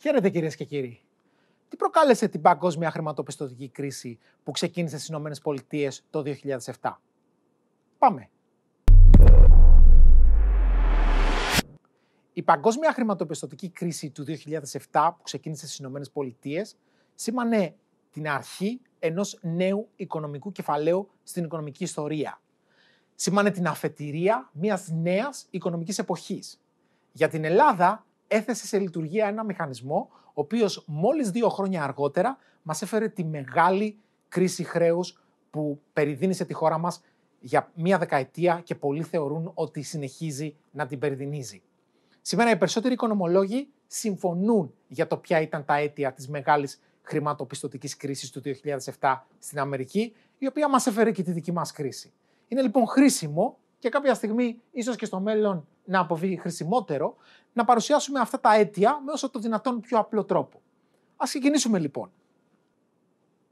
Χαίρετε κυρίες και κύριοι. Τι προκάλεσε την παγκόσμια χρηματοπιστωτική κρίση που ξεκίνησε στις ΗΠΑ το 2007. Πάμε. Η παγκόσμια χρηματοπιστωτική κρίση του 2007 που ξεκίνησε στις ΗΠΑ σήμανε την αρχή ενός νέου οικονομικού κεφαλαίου στην οικονομική ιστορία. Σήμανε την αφετηρία μιας νέας οικονομικής εποχής. Για την Ελλάδα έθεσε σε λειτουργία ένα μηχανισμό, ο οποίος μόλις δύο χρόνια αργότερα μας έφερε τη μεγάλη κρίση χρέους που περιδίνησε τη χώρα μας για μία δεκαετία και πολλοί θεωρούν ότι συνεχίζει να την περιδινίζει. Σήμερα οι περισσότεροι οικονομολόγοι συμφωνούν για το ποια ήταν τα αίτια της μεγάλης χρηματοπιστωτικής κρίσης του 2007 στην Αμερική, η οποία μας έφερε και τη δική μας κρίση. Είναι λοιπόν χρήσιμο και κάποια στιγμή, ίσως και στο μέλλον, να αποβεί χρησιμότερο, να παρουσιάσουμε αυτά τα αίτια με όσο το δυνατόν πιο απλό τρόπο. Ας ξεκινήσουμε λοιπόν.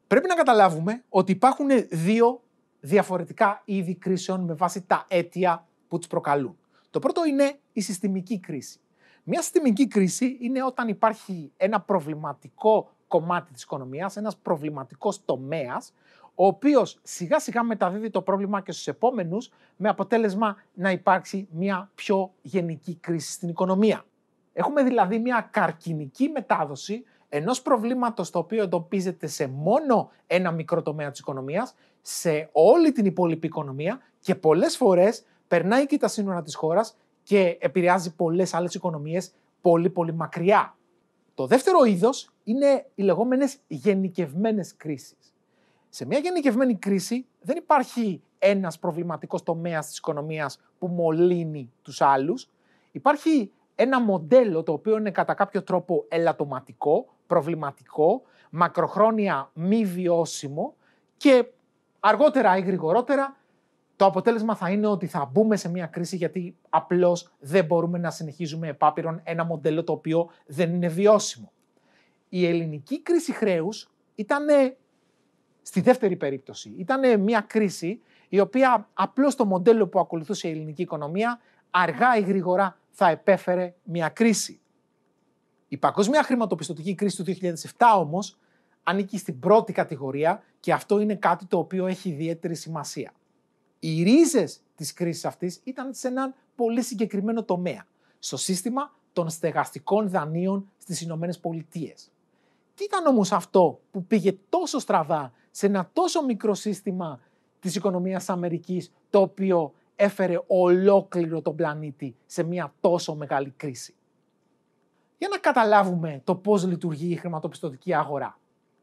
Πρέπει να καταλάβουμε ότι υπάρχουν δύο διαφορετικά είδη κρίσεων με βάση τα αίτια που τις προκαλούν. Το πρώτο είναι η συστημική κρίση. Μια συστημική κρίση είναι όταν υπάρχει ένα προβληματικό κομμάτι της οικονομίας, ένας προβληματικός τομέας, ο οποίος σιγά σιγά μεταδίδει το πρόβλημα και στους επόμενους, με αποτέλεσμα να υπάρξει μια πιο γενική κρίση στην οικονομία. Έχουμε δηλαδή μια καρκινική μετάδοση ενός προβλήματος το οποίο εντοπίζεται σε μόνο ένα μικρό τομέα της οικονομίας, σε όλη την υπόλοιπη οικονομία και πολλές φορές περνάει και τα σύνορα της χώρας και επηρεάζει πολλές άλλες οικονομίες πολύ πολύ μακριά. Το δεύτερο είδος είναι οι λεγόμενες γενικευμένες κρίσεις σε μια γενικευμένη κρίση δεν υπάρχει ένας προβληματικός τομέας της οικονομίας που μολύνει τους άλλους. Υπάρχει ένα μοντέλο το οποίο είναι κατά κάποιο τρόπο ελαττωματικό, προβληματικό, μακροχρόνια μη βιώσιμο και αργότερα ή γρηγορότερα το αποτέλεσμα θα είναι ότι θα μπούμε σε μια κρίση γιατί απλώς δεν μπορούμε να συνεχίζουμε επάπειρον ένα μοντέλο το οποίο δεν είναι βιώσιμο. Η ελληνική κρίση χρέους ήταν Στη δεύτερη περίπτωση ήταν μια κρίση η οποία απλώς το μοντέλο που ακολουθούσε η ελληνική οικονομία αργά ή γρήγορα θα επέφερε μια κρίση. Η παγκόσμια χρηματοπιστωτική κρίση του 2007 όμως ανήκει στην πρώτη κατηγορία και αυτό είναι κάτι το οποίο έχει ιδιαίτερη σημασία. Οι ρίζες της κρίσης αυτής ήταν σε έναν πολύ συγκεκριμένο τομέα, στο σύστημα των στεγαστικών δανείων στις Ηνωμένες Πολιτείες. Τι ήταν όμως αυτό που πήγε τόσο στραβά σε ένα τόσο μικρό σύστημα της οικονομίας Αμερικής, το οποίο έφερε ολόκληρο τον πλανήτη σε μια τόσο μεγάλη κρίση. Για να καταλάβουμε το πώς λειτουργεί η χρηματοπιστωτική αγορά.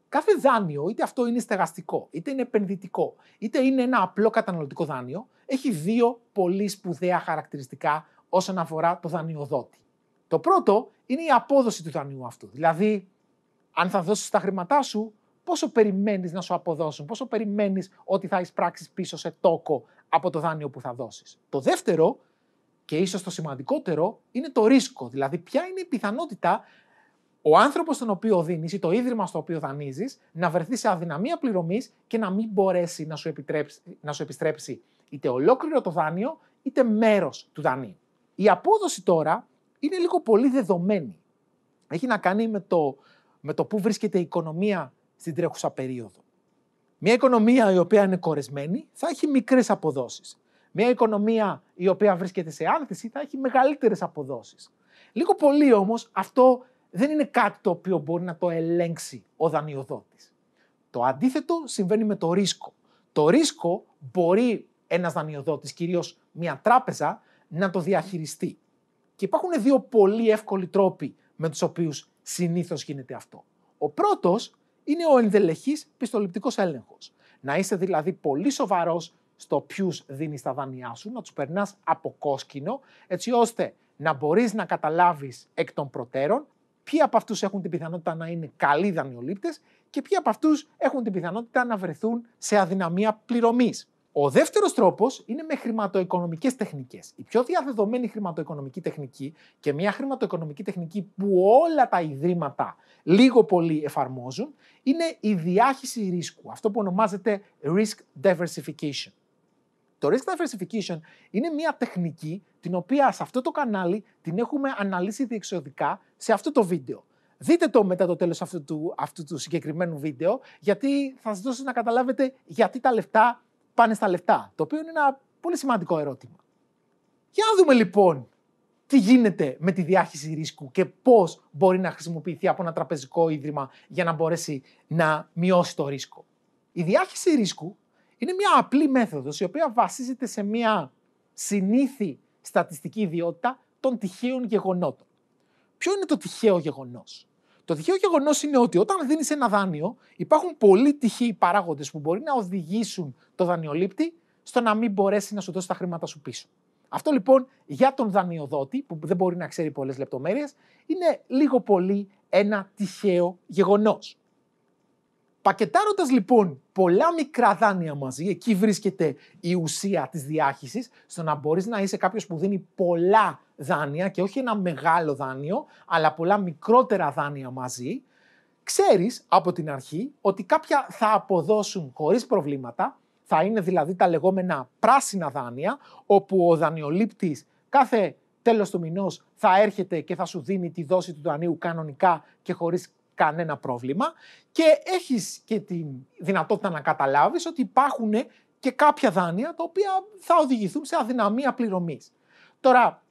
Κάθε δάνειο, είτε αυτό είναι στεγαστικό, είτε είναι επενδυτικό, είτε είναι ένα απλό καταναλωτικό δάνειο, έχει δύο πολύ σπουδαία χαρακτηριστικά όσον αφορά το δανειοδότη. Το πρώτο είναι η απόδοση του δανείου αυτού. Δηλαδή, αν θα δώσεις τα χρήματά σου, πόσο περιμένεις να σου αποδώσουν, πόσο περιμένεις ότι θα εισπράξεις πίσω σε τόκο από το δάνειο που θα δώσεις. Το δεύτερο, και ίσως το σημαντικότερο, είναι το ρίσκο. Δηλαδή, ποια είναι η πιθανότητα ο άνθρωπος στον οποίο δίνεις ή το ίδρυμα στο οποίο δανείζεις να βρεθεί σε αδυναμία πληρωμής και να μην μπορέσει να σου, να σου επιστρέψει είτε ολόκληρο το δάνειο είτε μέρος του δανείου. Η απόδοση τώρα είναι λίγο πολύ δεδομένη. Έχει να κάνει με το, με το πού βρίσκεται η οικονομία στην τρέχουσα περίοδο. Μια οικονομία η οποία είναι κορεσμένη θα έχει μικρές αποδόσεις. Μια οικονομία η οποία βρίσκεται σε άνθηση θα έχει μεγαλύτερες αποδόσεις. Λίγο πολύ όμως αυτό δεν είναι κάτι το οποίο μπορεί να το ελέγξει ο δανειοδότης. Το αντίθετο συμβαίνει με το ρίσκο. Το ρίσκο μπορεί ένας δανειοδότης, κυρίως μια τράπεζα, να το διαχειριστεί. Και υπάρχουν δύο πολύ εύκολοι τρόποι με τους οποίους συνήθως γίνεται αυτό. Ο πρώτος είναι ο ενδελεχής πιστοληπτικός έλεγχος. Να είσαι δηλαδή πολύ σοβαρός στο ποιους δίνεις τα δάνειά σου, να τους περνάς από κόσκινο, έτσι ώστε να μπορείς να καταλάβεις εκ των προτέρων ποιοι από αυτούς έχουν την πιθανότητα να είναι καλοί δανειολήπτες και ποιοι από αυτούς έχουν την πιθανότητα να βρεθούν σε αδυναμία πληρωμής. Ο δεύτερος τρόπος είναι με χρηματοοικονομικές τεχνικές. Η πιο διαδεδομένη χρηματοοικονομική τεχνική και μια χρηματοοικονομική τεχνική που όλα τα ιδρύματα λίγο πολύ εφαρμόζουν είναι η διάχυση ρίσκου. Αυτό που ονομάζεται risk diversification. Το risk diversification είναι μια τεχνική την οποία σε αυτό το κανάλι την έχουμε αναλύσει διεξοδικά σε αυτό το βίντεο. Δείτε το μετά το τέλος αυτού του, συγκεκριμένου βίντεο γιατί θα σας δώσω να καταλάβετε γιατί τα λεφτά πάνε στα λεφτά, το οποίο είναι ένα πολύ σημαντικό ερώτημα. Για να δούμε λοιπόν τι γίνεται με τη διάχυση ρίσκου και πώς μπορεί να χρησιμοποιηθεί από ένα τραπεζικό ίδρυμα για να μπορέσει να μειώσει το ρίσκο. Η διάχυση ρίσκου είναι μια απλή μέθοδος η οποία βασίζεται σε μια συνήθι στατιστική ιδιότητα των τυχαίων γεγονότων. Ποιο είναι το τυχαίο γεγονός. Το τυχαίο γεγονός είναι ότι όταν δίνεις ένα δάνειο, υπάρχουν πολλοί τυχαίοι παράγοντες που μπορεί να οδηγήσουν το δανειολήπτη στο να μην μπορέσει να σου δώσει τα χρήματα σου πίσω. Αυτό λοιπόν για τον δανειοδότη, που δεν μπορεί να ξέρει πολλές λεπτομέρειες, είναι λίγο πολύ ένα τυχαίο γεγονός. Πακετάροντας λοιπόν πολλά μικρά δάνεια μαζί, εκεί βρίσκεται η ουσία της διάχυσης, στο να μπορείς να είσαι κάποιος που δίνει πολλά δάνεια και όχι ένα μεγάλο δάνειο, αλλά πολλά μικρότερα δάνεια μαζί, ξέρεις από την αρχή ότι κάποια θα αποδώσουν χωρίς προβλήματα, θα είναι δηλαδή τα λεγόμενα πράσινα δάνεια, όπου ο δανειολήπτης κάθε τέλος του μηνός θα έρχεται και θα σου δίνει τη δόση του δανείου κανονικά και χωρίς κανένα πρόβλημα και έχεις και τη δυνατότητα να καταλάβεις ότι υπάρχουν και κάποια δάνεια τα οποία θα οδηγηθούν σε αδυναμία πληρωμής. Τώρα,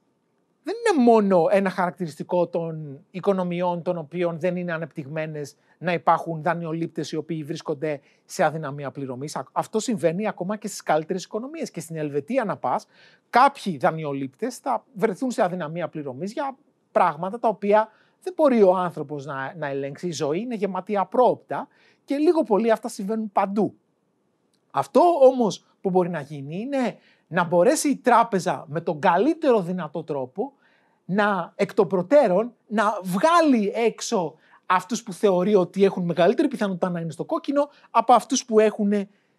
δεν είναι μόνο ένα χαρακτηριστικό των οικονομιών των οποίων δεν είναι ανεπτυγμένες να υπάρχουν δανειολήπτες οι οποίοι βρίσκονται σε αδυναμία πληρωμής. Αυτό συμβαίνει ακόμα και στις καλύτερες οικονομίες. Και στην Ελβετία να πας, κάποιοι δανειολήπτες θα βρεθούν σε αδυναμία πληρωμής για πράγματα τα οποία δεν μπορεί ο άνθρωπος να, να ελέγξει. Η ζωή είναι γεματή απρόοπτα και λίγο πολύ αυτά συμβαίνουν παντού. Αυτό όμως που μπορεί να γίνει είναι να μπορέσει η τράπεζα με τον καλύτερο δυνατό τρόπο να εκ των προτέρων να βγάλει έξω αυτούς που θεωρεί ότι έχουν μεγαλύτερη πιθανότητα να είναι στο κόκκινο από αυτούς που έχουν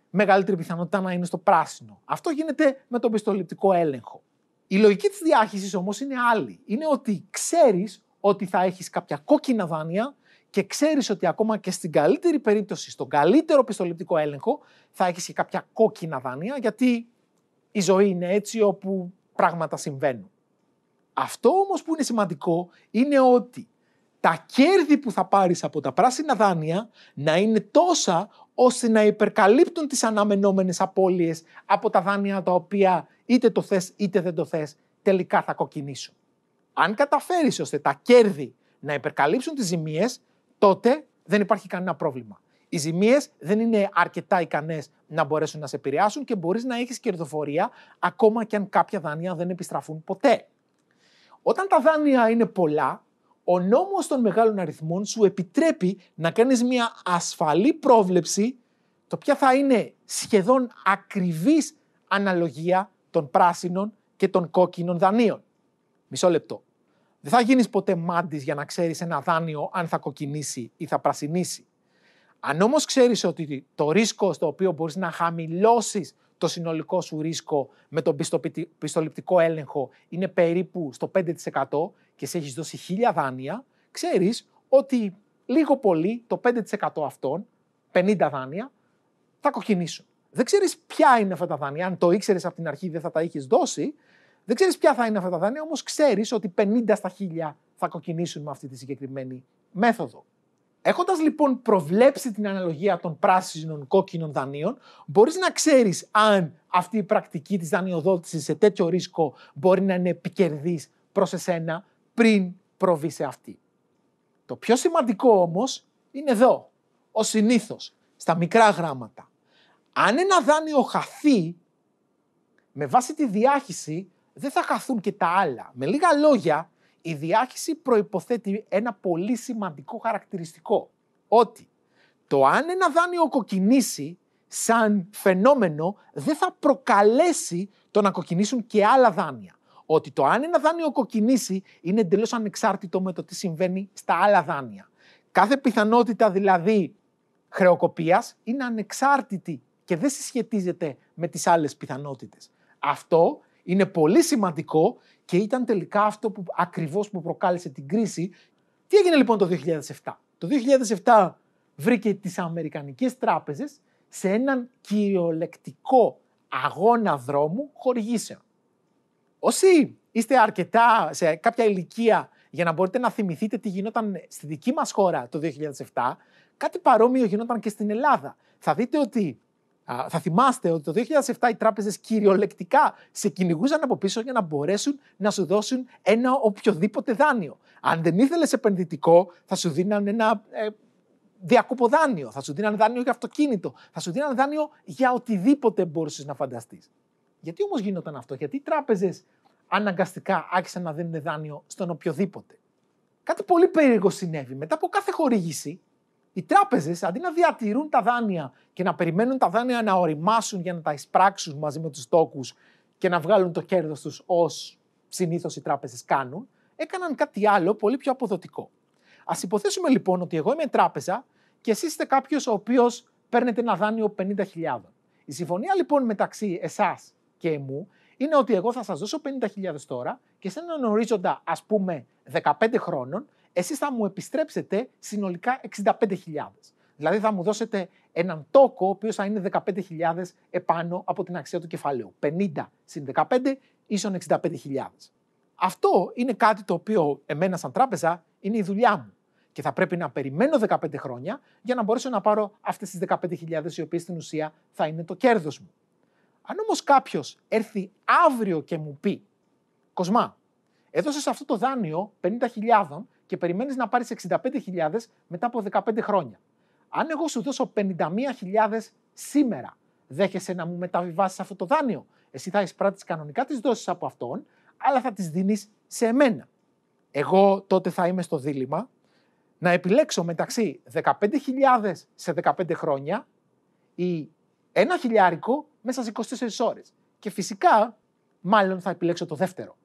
μεγαλύτερη πιθανότητα να είναι στο πράσινο. Αυτό γίνεται με τον πιστοληπτικό έλεγχο. Η λογική της διάχυσης όμως είναι άλλη. Είναι ότι ξέρεις ότι θα έχεις κάποια κόκκινα δάνεια και ξέρεις ότι ακόμα και στην καλύτερη περίπτωση, στον καλύτερο πιστοληπτικό έλεγχο, θα έχεις και κάποια κόκκινα δάνεια, γιατί η ζωή είναι έτσι όπου πράγματα συμβαίνουν. Αυτό όμως που είναι σημαντικό είναι ότι τα κέρδη που θα πάρεις από τα πράσινα δάνεια να είναι τόσα ώστε να υπερκαλύπτουν τις αναμενόμενες απώλειες από τα δάνεια τα οποία είτε το θες είτε δεν το θες τελικά θα κοκκινήσουν. Αν καταφέρεις ώστε τα κέρδη να υπερκαλύψουν τις ζημίες, τότε δεν υπάρχει κανένα πρόβλημα οι ζημίες δεν είναι αρκετά ικανές να μπορέσουν να σε επηρεάσουν και μπορείς να έχεις κερδοφορία ακόμα και αν κάποια δάνεια δεν επιστραφούν ποτέ. Όταν τα δάνεια είναι πολλά, ο νόμος των μεγάλων αριθμών σου επιτρέπει να κάνεις μια ασφαλή πρόβλεψη το ποια θα είναι σχεδόν ακριβής αναλογία των πράσινων και των κόκκινων δανείων. Μισό λεπτό. Δεν θα γίνεις ποτέ μάντης για να ξέρεις ένα δάνειο αν θα κοκκινήσει ή θα πρασινήσει. Αν όμως ξέρεις ότι το ρίσκο στο οποίο μπορείς να χαμηλώσεις το συνολικό σου ρίσκο με τον πιστοληπτικό έλεγχο είναι περίπου στο 5% και σε έχεις δώσει χίλια δάνεια, ξέρεις ότι λίγο πολύ το 5% αυτών, 50 δάνεια, θα κοκκινήσουν. Δεν ξέρεις ποια είναι αυτά τα δάνεια, αν το ήξερες από την αρχή δεν θα τα είχες δώσει, δεν ξέρεις ποια θα είναι αυτά τα δάνεια, όμως ξέρεις ότι 50 στα χίλια θα κοκκινήσουν με αυτή τη συγκεκριμένη μέθοδο. Έχοντας λοιπόν προβλέψει την αναλογία των πράσινων κόκκινων δανείων, μπορείς να ξέρεις αν αυτή η πρακτική της δανειοδότησης σε τέτοιο ρίσκο μπορεί να είναι επικερδής προς εσένα πριν προβεί σε αυτή. Το πιο σημαντικό όμως είναι εδώ, ο συνήθως, στα μικρά γράμματα. Αν ένα δάνειο χαθεί, με βάση τη διάχυση δεν θα χαθούν και τα άλλα. Με λίγα λόγια, η διάχυση προϋποθέτει ένα πολύ σημαντικό χαρακτηριστικό. Ότι το αν ένα δάνειο κοκκινήσει σαν φαινόμενο δεν θα προκαλέσει το να κοκκινήσουν και άλλα δάνεια. Ότι το αν ένα δάνειο κοκκινήσει είναι εντελώς ανεξάρτητο με το τι συμβαίνει στα άλλα δάνεια. Κάθε πιθανότητα δηλαδή χρεοκοπίας είναι ανεξάρτητη και δεν συσχετίζεται με τις άλλες πιθανότητες. Αυτό είναι πολύ σημαντικό και ήταν τελικά αυτό που ακριβώς που προκάλεσε την κρίση. Τι έγινε λοιπόν το 2007. Το 2007 βρήκε τις Αμερικανικές τράπεζες σε έναν κυριολεκτικό αγώνα δρόμου χορηγήσεων. Όσοι είστε αρκετά σε κάποια ηλικία για να μπορείτε να θυμηθείτε τι γινόταν στη δική μας χώρα το 2007, κάτι παρόμοιο γινόταν και στην Ελλάδα. Θα δείτε ότι θα θυμάστε ότι το 2007 οι τράπεζες κυριολεκτικά σε κυνηγούσαν από πίσω για να μπορέσουν να σου δώσουν ένα οποιοδήποτε δάνειο. Αν δεν ήθελες επενδυτικό, θα σου δίναν ένα ε, διακόπο δάνειο, θα σου δίναν δάνειο για αυτοκίνητο, θα σου δίναν δάνειο για οτιδήποτε μπορούσες να φανταστείς. Γιατί όμως γινόταν αυτό, Γιατί οι τράπεζες αναγκαστικά άρχισαν να δίνουν δάνειο στον οποιοδήποτε. Κάτι πολύ περίεργο συνέβη. Μετά από κάθε χορήγηση, οι τράπεζες αντί να διατηρούν τα δάνεια και να περιμένουν τα δάνεια να οριμάσουν για να τα εισπράξουν μαζί με τους τόκου και να βγάλουν το κέρδος τους ως συνήθως οι τράπεζες κάνουν, έκαναν κάτι άλλο πολύ πιο αποδοτικό. Ας υποθέσουμε λοιπόν ότι εγώ είμαι τράπεζα και εσείς είστε κάποιος ο οποίος παίρνετε ένα δάνειο 50.000. Η συμφωνία λοιπόν μεταξύ εσάς και μου είναι ότι εγώ θα σας δώσω 50.000 τώρα και σε έναν ορίζοντα ας πούμε 15 χρόνων εσείς θα μου επιστρέψετε συνολικά 65.000. Δηλαδή θα μου δώσετε έναν τόκο ο οποίος θα είναι 15.000 επάνω από την αξία του κεφαλαίου. 50 συν 15 ίσον 65.000. Αυτό είναι κάτι το οποίο εμένα σαν τράπεζα είναι η δουλειά μου. Και θα πρέπει να περιμένω 15 χρόνια για να μπορέσω να πάρω αυτές τις 15.000 οι οποίες στην ουσία θα είναι το κέρδος μου. Αν όμως κάποιος έρθει αύριο και μου πει «Κοσμά, έδωσες αυτό το δάνειο 50.000 και περιμένεις να πάρεις 65.000 μετά από 15 χρόνια. Αν εγώ σου δώσω 51.000 σήμερα, δέχεσαι να μου μεταβιβάσεις αυτό το δάνειο. Εσύ θα εισπράττει κανονικά τις δόσεις από αυτόν, αλλά θα τις δίνεις σε εμένα. Εγώ τότε θα είμαι στο δίλημα να επιλέξω μεταξύ 15.000 σε 15 χρόνια ή ένα χιλιάρικο μέσα σε 24 ώρες. Και φυσικά, μάλλον θα επιλέξω το δεύτερο.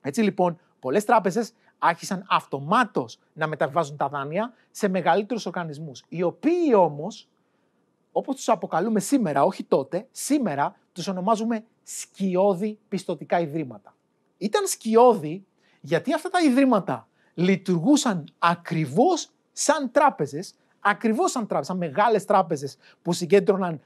Έτσι λοιπόν, πολλές τράπεζες άρχισαν αυτομάτως να μεταβάζουν τα δάνεια σε μεγαλύτερους οργανισμούς. Οι οποίοι όμως, όπως τους αποκαλούμε σήμερα, όχι τότε, σήμερα τους ονομάζουμε σκιώδη πιστοτικά ιδρύματα. Ήταν σκιώδη γιατί αυτά τα ιδρύματα λειτουργούσαν ακριβώς σαν τράπεζες, ακριβώς σαν τράπεζες, σαν μεγάλες τράπεζες που συγκέντρωναν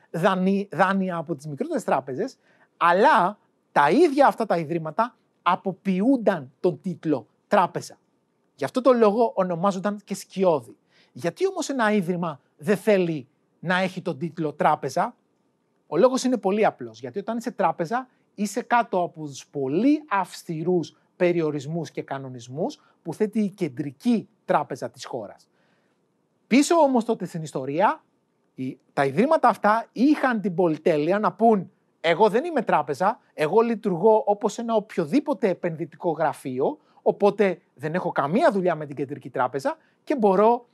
δάνεια από τις μικρότερες τράπεζες, αλλά τα ίδια αυτά τα ιδρύματα αποποιούνταν τον τίτλο τράπεζα. Γι' αυτό το λόγο ονομάζονταν και σκιώδη. Γιατί όμως ένα ίδρυμα δεν θέλει να έχει τον τίτλο τράπεζα, ο λόγος είναι πολύ απλός. Γιατί όταν είσαι τράπεζα είσαι κάτω από τους πολύ αυστηρούς περιορισμούς και κανονισμούς που θέτει η κεντρική τράπεζα της χώρας. Πίσω όμως τότε στην ιστορία, τα ιδρύματα αυτά είχαν την πολυτέλεια να πούν εγώ δεν είμαι τράπεζα, εγώ λειτουργώ όπως ένα οποιοδήποτε επενδυτικό γραφείο, Οπότε δεν έχω καμία δουλειά με την κεντρική τράπεζα και μπορώ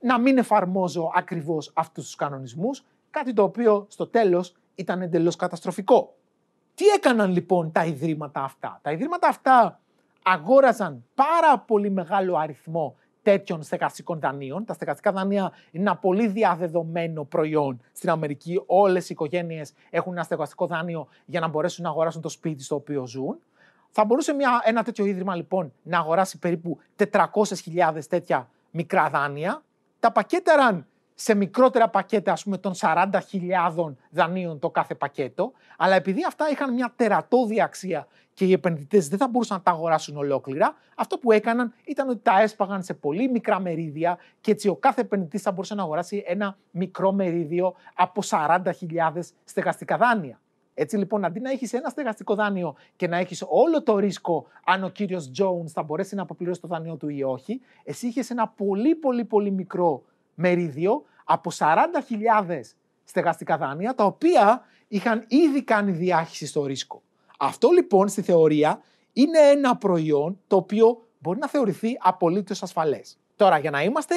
να μην εφαρμόζω ακριβώς αυτούς τους κανονισμούς. Κάτι το οποίο στο τέλος ήταν εντελώς καταστροφικό. Τι έκαναν λοιπόν τα ιδρύματα αυτά. Τα ιδρύματα αυτά αγόραζαν πάρα πολύ μεγάλο αριθμό τέτοιων στεγαστικών δανείων. Τα στεγαστικά δανεία είναι ένα πολύ διαδεδομένο προϊόν στην Αμερική. Όλες οι οικογένειες έχουν ένα στεγαστικό δάνειο για να μπορέσουν να αγοράσουν το σπίτι στο οποίο ζουν. Θα μπορούσε μια, ένα τέτοιο ίδρυμα λοιπόν να αγοράσει περίπου 400.000 τέτοια μικρά δάνεια. Τα πακέταραν σε μικρότερα πακέτα, ας πούμε, των 40.000 δανείων το κάθε πακέτο. Αλλά επειδή αυτά είχαν μια τερατώδη αξία και οι επενδυτές δεν θα μπορούσαν να τα αγοράσουν ολόκληρα, αυτό που έκαναν ήταν ότι τα έσπαγαν σε πολύ μικρά μερίδια και έτσι ο κάθε επενδυτής θα μπορούσε να αγοράσει ένα μικρό μερίδιο από 40.000 στεγαστικά δάνεια. Έτσι λοιπόν, αντί να έχεις ένα στεγαστικό δάνειο και να έχεις όλο το ρίσκο αν ο κύριος Τζόουν θα μπορέσει να αποπληρώσει το δάνειό του ή όχι, εσύ είχες ένα πολύ πολύ πολύ μικρό μερίδιο από 40.000 στεγαστικά δάνεια, τα οποία είχαν ήδη κάνει διάχυση στο ρίσκο. Αυτό λοιπόν στη θεωρία είναι ένα προϊόν το οποίο μπορεί να θεωρηθεί απολύτως ασφαλές. Τώρα, για να είμαστε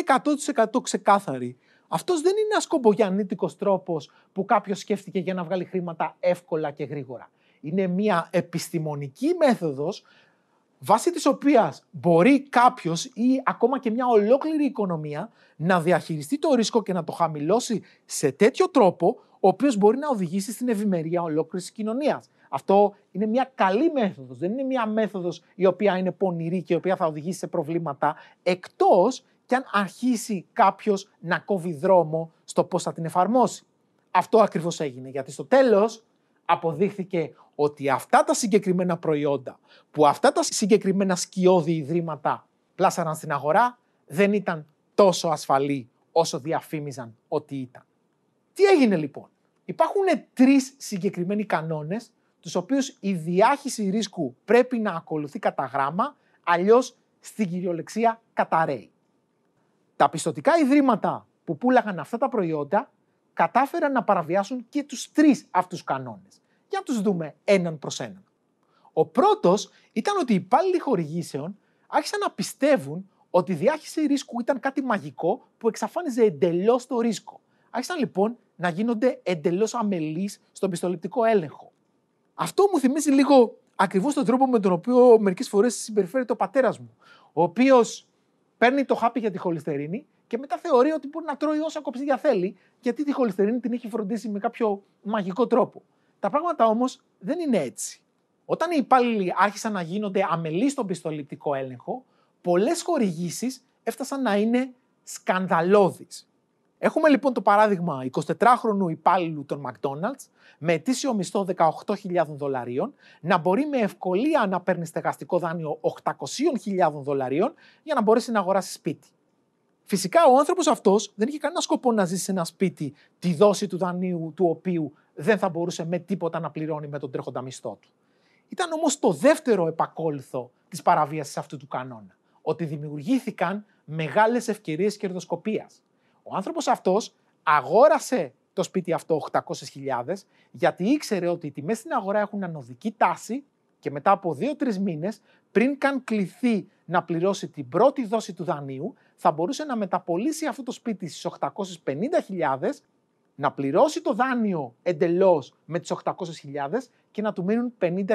100% ξεκάθαροι, αυτός δεν είναι ένας κομπογιαννήτικος τρόπος που κάποιος σκέφτηκε για να βγάλει χρήματα εύκολα και γρήγορα. Είναι μια επιστημονική μέθοδος βάσει της οποίας μπορεί κάποιος ή ακόμα και μια ολόκληρη οικονομία να διαχειριστεί το ρίσκο και να το χαμηλώσει σε τέτοιο τρόπο, ο οποίος μπορεί να οδηγήσει στην ευημερία ολόκληρης κοινωνίας. Αυτό είναι μια καλή μέθοδος, δεν είναι μια μέθοδος η οποία είναι πονηρή και η οποία θα οδηγήσει σε προβλήματα, εκτός και αν αρχίσει κάποιος να κόβει δρόμο στο πώς θα την εφαρμόσει. Αυτό ακριβώς έγινε, γιατί στο τέλος αποδείχθηκε ότι αυτά τα συγκεκριμένα προϊόντα, που αυτά τα συγκεκριμένα σκιώδη ιδρύματα πλάσαραν στην αγορά, δεν ήταν τόσο ασφαλή όσο διαφήμιζαν ότι ήταν. Τι έγινε λοιπόν. Υπάρχουν τρεις συγκεκριμένοι κανόνες, τους οποίους η διάχυση ρίσκου πρέπει να ακολουθεί κατά γράμμα, αλλιώς στην κυριολεξία καταραίει. Τα πιστοτικά ιδρύματα που πουλάγαν αυτά τα προϊόντα κατάφεραν να παραβιάσουν και τους τρεις αυτούς κανόνες. Για να τους δούμε έναν προς έναν. Ο πρώτος ήταν ότι οι υπάλληλοι χορηγήσεων άρχισαν να πιστεύουν ότι η διάχυση ρίσκου ήταν κάτι μαγικό που εξαφάνιζε εντελώς το ρίσκο. Άρχισαν λοιπόν να γίνονται εντελώς αμελείς στον πιστοληπτικό έλεγχο. Αυτό μου θυμίζει λίγο ακριβώς τον τρόπο με τον οποίο μερικές φορές συμπεριφέρεται ο πατέρας μου, ο οποίος παίρνει το χάπι για τη χολυστερίνη και μετά θεωρεί ότι μπορεί να τρώει όσα κοψίδια θέλει, γιατί τη χολυστερίνη την έχει φροντίσει με κάποιο μαγικό τρόπο. Τα πράγματα όμως δεν είναι έτσι. Όταν οι υπάλληλοι άρχισαν να γίνονται αμελείς στον πιστοληπτικό έλεγχο, πολλές χορηγήσεις έφτασαν να είναι σκανδαλώδεις. Έχουμε λοιπόν το παράδειγμα 24χρονου υπάλληλου των McDonald's με ετήσιο μισθό 18.000 δολαρίων να μπορεί με ευκολία να παίρνει στεγαστικό δάνειο 800.000 δολαρίων για να μπορέσει να αγοράσει σπίτι. Φυσικά ο άνθρωπος αυτός δεν είχε κανένα σκοπό να ζήσει σε ένα σπίτι τη δόση του δανείου του οποίου δεν θα μπορούσε με τίποτα να πληρώνει με τον τρέχοντα μισθό του. Ήταν όμως το δεύτερο επακόλυθο της παραβίασης αυτού του κανόνα. Ότι δημιουργήθηκαν μεγάλες ευκαιρίες κερδοσκοπίας. Ο άνθρωπος αυτός αγόρασε το σπίτι αυτό 800.000 γιατί ήξερε ότι οι τιμές στην αγορά έχουν ανωδική τάση και μετά από 2-3 μήνες, πριν καν κληθεί να πληρώσει την πρώτη δόση του δανείου, θα μπορούσε να μεταπολίσει αυτό το σπίτι στις 850.000 να πληρώσει το δάνειο εντελώς με τις 800.000 και να του μείνουν 50.000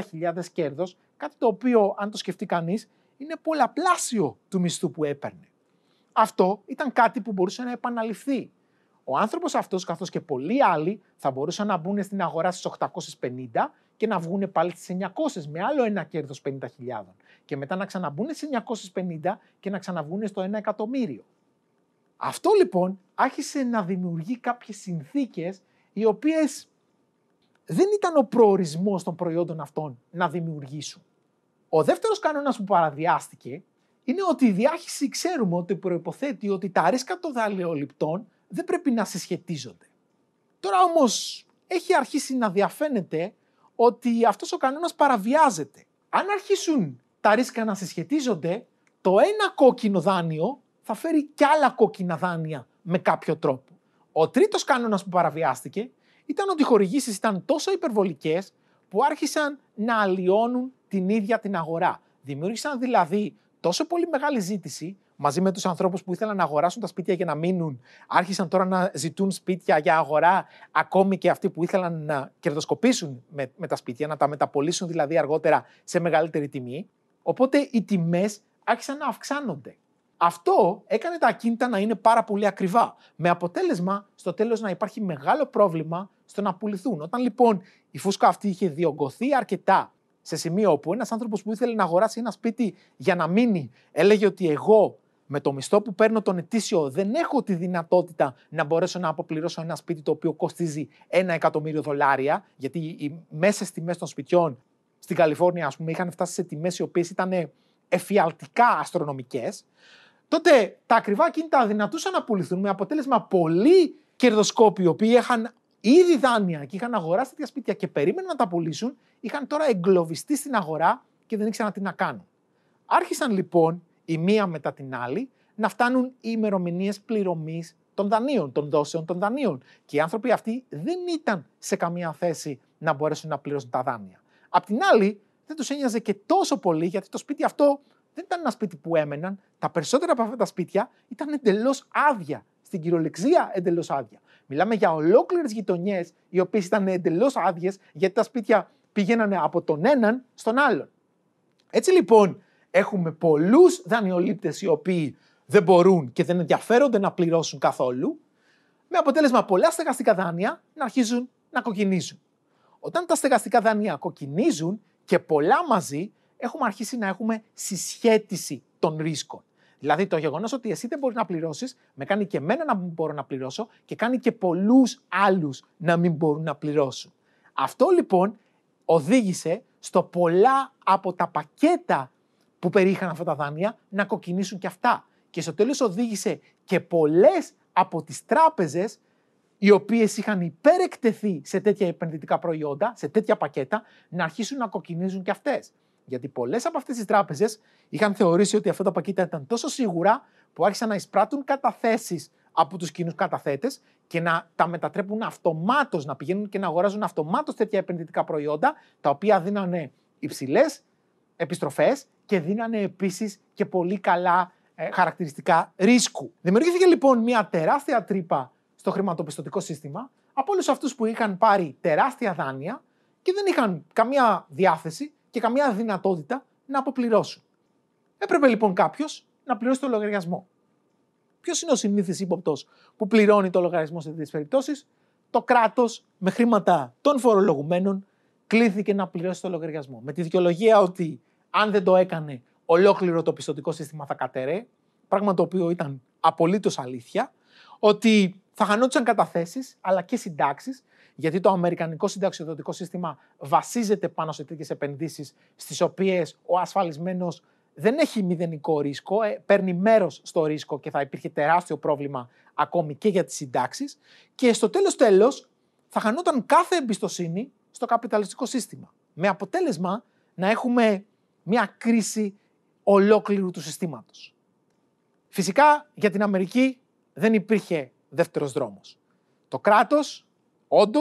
κέρδος. Κάτι το οποίο, αν το σκεφτεί κανείς, είναι πολλαπλάσιο του μισθού που έπαιρνε. Αυτό ήταν κάτι που μπορούσε να επαναληφθεί. Ο άνθρωπος αυτός, καθώς και πολλοί άλλοι, θα μπορούσαν να μπουν στην αγορά στις 850 και να βγουν πάλι στις 900 με άλλο ένα κέρδος 50.000. Και μετά να ξαναμπούν στις 950 και να ξαναβγούν στο 1 εκατομμύριο. Αυτό λοιπόν άρχισε να δημιουργεί κάποιες συνθήκες οι οποίες δεν ήταν ο προορισμός των προϊόντων αυτών να δημιουργήσουν. Ο δεύτερος κανόνας που παραδιάστηκε είναι ότι η διάχυση ξέρουμε ότι προϋποθέτει ότι τα ρίσκα των δαλαιοληπτών δεν πρέπει να συσχετίζονται. Τώρα όμως έχει αρχίσει να διαφαίνεται ότι αυτός ο κανόνας παραβιάζεται. Αν αρχίσουν τα ρίσκα να συσχετίζονται, το ένα κόκκινο δάνειο θα φέρει κι άλλα κόκκινα δάνεια με κάποιο τρόπο. Ο τρίτος κανόνας που παραβιάστηκε ήταν ότι οι χορηγήσεις ήταν τόσο υπερβολικές που άρχισαν να αλλοιώνουν την ίδια την αγορά. Δημιούργησαν δηλαδή τόσο πολύ μεγάλη ζήτηση μαζί με τους ανθρώπους που ήθελαν να αγοράσουν τα σπίτια για να μείνουν, άρχισαν τώρα να ζητούν σπίτια για αγορά, ακόμη και αυτοί που ήθελαν να κερδοσκοπήσουν με, τα σπίτια, να τα μεταπολίσουν δηλαδή αργότερα σε μεγαλύτερη τιμή. Οπότε οι τιμές άρχισαν να αυξάνονται. Αυτό έκανε τα ακίνητα να είναι πάρα πολύ ακριβά. Με αποτέλεσμα στο τέλος να υπάρχει μεγάλο πρόβλημα στο να πουληθούν. Όταν λοιπόν η φούσκα αυτή είχε διωγγωθεί αρκετά σε σημείο όπου ένας άνθρωπος που ήθελε να αγοράσει ένα σπίτι για να μείνει, έλεγε ότι εγώ με το μισθό που παίρνω τον ετήσιο δεν έχω τη δυνατότητα να μπορέσω να αποπληρώσω ένα σπίτι το οποίο κοστίζει ένα εκατομμύριο δολάρια, γιατί οι μέσες τιμές των σπιτιών στην Καλιφόρνια, ας πούμε, είχαν φτάσει σε τιμές οι οποίες ήταν εφιαλτικά αστρονομικές. Τότε τα ακριβά κινητά δυνατούσαν να πουληθούν με αποτέλεσμα πολλοί κερδοσκόποι, οι οποίοι είχαν ήδη δάνεια και είχαν αγοράσει τέτοια σπίτια και περίμεναν να τα πουλήσουν, είχαν τώρα εγκλωβιστεί στην αγορά και δεν ήξεραν τι να κάνουν. Άρχισαν λοιπόν η μία μετά την άλλη να φτάνουν οι ημερομηνίες πληρωμής των δανείων, των δόσεων των δανείων. Και οι άνθρωποι αυτοί δεν ήταν σε καμία θέση να μπορέσουν να πληρώσουν τα δάνεια. Απ' την άλλη, δεν τους ένοιαζε και τόσο πολύ γιατί το σπίτι αυτό δεν ήταν ένα σπίτι που έμεναν. Τα περισσότερα από αυτά τα σπίτια ήταν εντελώς άδεια στην κυριολεξία εντελώς άδεια. Μιλάμε για ολόκληρες γειτονιές οι οποίες ήταν εντελώς άδειες γιατί τα σπίτια πήγαιναν από τον έναν στον άλλον. Έτσι λοιπόν, έχουμε πολλούς δανειολήπτες οι οποίοι δεν μπορούν και δεν ενδιαφέρονται να πληρώσουν καθόλου, με αποτέλεσμα πολλά στεγαστικά δάνεια να αρχίζουν να κοκκινίζουν. Όταν τα στεγαστικά δάνεια κοκκινίζουν και πολλά μαζί, έχουμε αρχίσει να έχουμε συσχέτιση των ρίσκων. Δηλαδή το γεγονός ότι εσύ δεν μπορείς να πληρώσεις, με κάνει και εμένα να μην μπορώ να πληρώσω και κάνει και πολλούς άλλους να μην μπορούν να πληρώσουν. Αυτό λοιπόν οδήγησε στο πολλά από τα πακέτα που περιείχαν αυτά τα δάνεια να κοκκινήσουν και αυτά. Και στο τέλος οδήγησε και πολλές από τις τράπεζες οι οποίες είχαν υπερεκτεθεί σε τέτοια επενδυτικά προϊόντα, σε τέτοια πακέτα, να αρχίσουν να κοκκινίζουν και αυτές. Γιατί πολλές από αυτές τις τράπεζες είχαν θεωρήσει ότι αυτά τα πακέτα ήταν τόσο σίγουρα που άρχισαν να εισπράττουν καταθέσεις από τους κοινούς καταθέτες και να τα μετατρέπουν αυτομάτως, να πηγαίνουν και να αγοράζουν αυτομάτως τέτοια επενδυτικά προϊόντα, τα οποία δίνανε υψηλές επιστροφές και δίνανε επίσης και πολύ καλά ε, χαρακτηριστικά ρίσκου. Δημιουργήθηκε λοιπόν μια τεράστια τρύπα στο χρηματοπιστωτικό σύστημα από όλους αυτούς που είχαν πάρει τεράστια δάνεια και δεν είχαν καμία διάθεση και καμία δυνατότητα να αποπληρώσουν. Έπρεπε λοιπόν κάποιος να πληρώσει το λογαριασμό. Ποιος είναι ο συνήθις ύποπτος που πληρώνει το λογαριασμό σε τέτοιες περιπτώσεις, Το κράτος με χρήματα των φορολογουμένων κλήθηκε να πληρώσει το λογαριασμό. Με τη δικαιολογία ότι αν δεν το έκανε, ολόκληρο το πιστοτικό σύστημα θα κατέρεε, πράγμα το οποίο ήταν απολύτως αλήθεια, ότι θα χανόντουσαν καταθέσεις αλλά και συντάξεις γιατί το αμερικανικό συνταξιοδοτικό σύστημα βασίζεται πάνω σε τέτοιες επενδύσεις, στις οποίες ο ασφαλισμένος δεν έχει μηδενικό ρίσκο, ε, παίρνει μέρος στο ρίσκο και θα υπήρχε τεράστιο πρόβλημα ακόμη και για τις συντάξεις. Και στο τέλος τέλος θα χανόταν κάθε εμπιστοσύνη στο καπιταλιστικό σύστημα. Με αποτέλεσμα να έχουμε μια κρίση ολόκληρου του συστήματος. Φυσικά για την Αμερική δεν υπήρχε δεύτερος δρόμος. Το κράτος Όντως,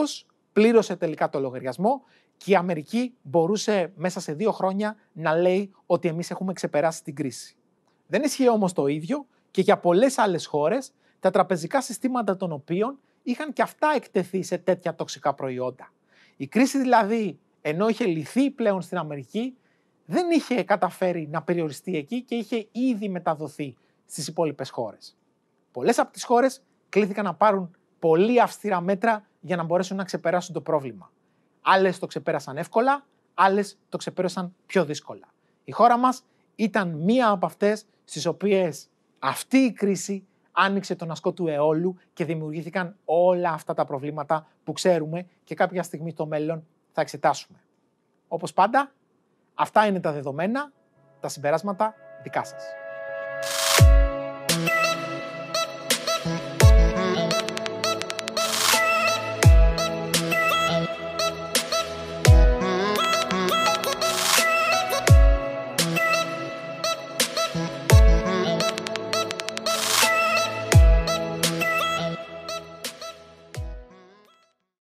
πλήρωσε τελικά το λογαριασμό και η Αμερική μπορούσε μέσα σε δύο χρόνια να λέει ότι εμείς έχουμε ξεπεράσει την κρίση. Δεν ισχύει όμως το ίδιο και για πολλές άλλες χώρες, τα τραπεζικά συστήματα των οποίων είχαν και αυτά εκτεθεί σε τέτοια τοξικά προϊόντα. Η κρίση δηλαδή, ενώ είχε λυθεί πλέον στην Αμερική, δεν είχε καταφέρει να περιοριστεί εκεί και είχε ήδη μεταδοθεί στις υπόλοιπες χώρες. Πολλές από τις χώρες κλήθηκαν να πάρουν πολύ αυστηρά μέτρα για να μπορέσουν να ξεπεράσουν το πρόβλημα. Άλλες το ξεπέρασαν εύκολα, άλλες το ξεπέρασαν πιο δύσκολα. Η χώρα μας ήταν μία από αυτές στις οποίες αυτή η κρίση άνοιξε τον ασκό του αιώλου και δημιουργήθηκαν όλα αυτά τα προβλήματα που ξέρουμε και κάποια στιγμή στο μέλλον θα εξετάσουμε. Όπως πάντα, αυτά είναι τα δεδομένα, τα συμπεράσματα δικά σας.